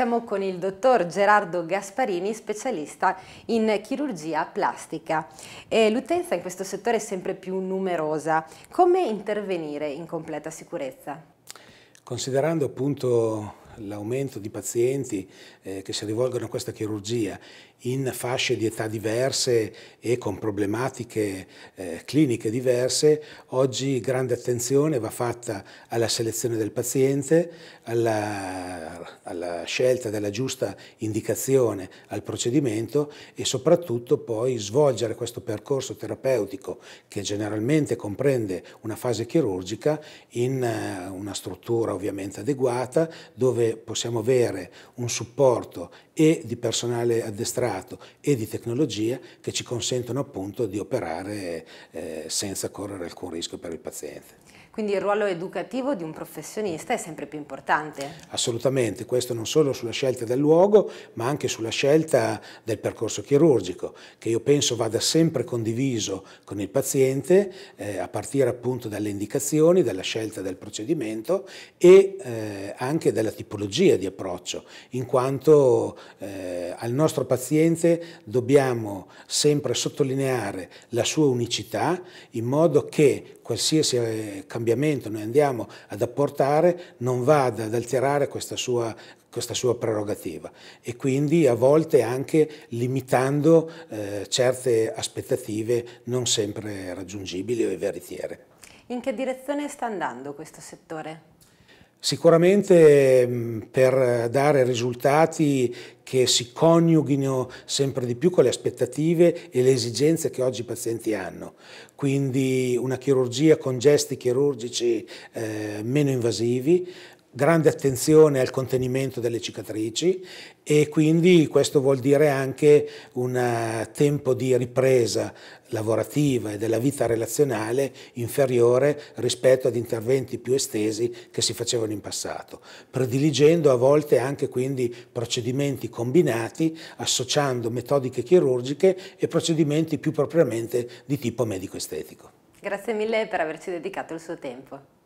Siamo con il dottor Gerardo Gasparini, specialista in chirurgia plastica. L'utenza in questo settore è sempre più numerosa. Come intervenire in completa sicurezza? Considerando appunto l'aumento di pazienti eh, che si rivolgono a questa chirurgia in fasce di età diverse e con problematiche eh, cliniche diverse, oggi grande attenzione va fatta alla selezione del paziente, alla, alla scelta della giusta indicazione al procedimento e soprattutto poi svolgere questo percorso terapeutico che generalmente comprende una fase chirurgica in eh, una struttura ovviamente adeguata dove dove possiamo avere un supporto e di personale addestrato e di tecnologia che ci consentono appunto di operare eh, senza correre alcun rischio per il paziente. Quindi il ruolo educativo di un professionista è sempre più importante. Assolutamente, questo non solo sulla scelta del luogo, ma anche sulla scelta del percorso chirurgico, che io penso vada sempre condiviso con il paziente, eh, a partire appunto dalle indicazioni, dalla scelta del procedimento e eh, anche dalla tipologia di approccio, in quanto eh, al nostro paziente dobbiamo sempre sottolineare la sua unicità in modo che qualsiasi eh, cambiamento cambiamento noi andiamo ad apportare non vada ad alterare questa sua, questa sua prerogativa e quindi a volte anche limitando eh, certe aspettative non sempre raggiungibili o veritiere. In che direzione sta andando questo settore? Sicuramente per dare risultati che si coniughino sempre di più con le aspettative e le esigenze che oggi i pazienti hanno. Quindi una chirurgia con gesti chirurgici eh, meno invasivi, grande attenzione al contenimento delle cicatrici e quindi questo vuol dire anche un eh, tempo di ripresa lavorativa e della vita relazionale inferiore rispetto ad interventi più estesi che si facevano in passato, prediligendo a volte anche quindi procedimenti combinati associando metodiche chirurgiche e procedimenti più propriamente di tipo medico-estetico. Grazie mille per averci dedicato il suo tempo.